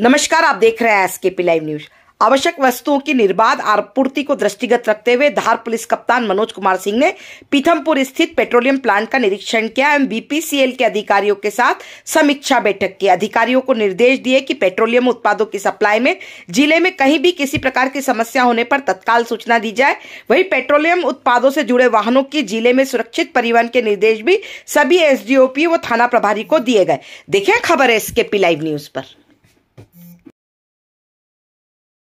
नमस्कार आप देख रहे हैं एस के पी लाइव न्यूज आवश्यक वस्तुओं की निर्बाध आपूर्ति को दृष्टिगत रखते हुए धार पुलिस कप्तान मनोज कुमार सिंह ने पीथमपुर स्थित पेट्रोलियम प्लांट का निरीक्षण किया एवं बीपीसीएल के अधिकारियों के साथ समीक्षा बैठक की अधिकारियों को निर्देश दिए कि पेट्रोलियम उत्पादों की सप्लाई में जिले में कहीं भी किसी प्रकार की समस्या होने पर तत्काल सूचना दी जाए वही पेट्रोलियम उत्पादों से जुड़े वाहनों की जिले में सुरक्षित परिवहन के निर्देश भी सभी एसडीओपी व थाना प्रभारी को दिए गए देखे खबर है एसके लाइव न्यूज पर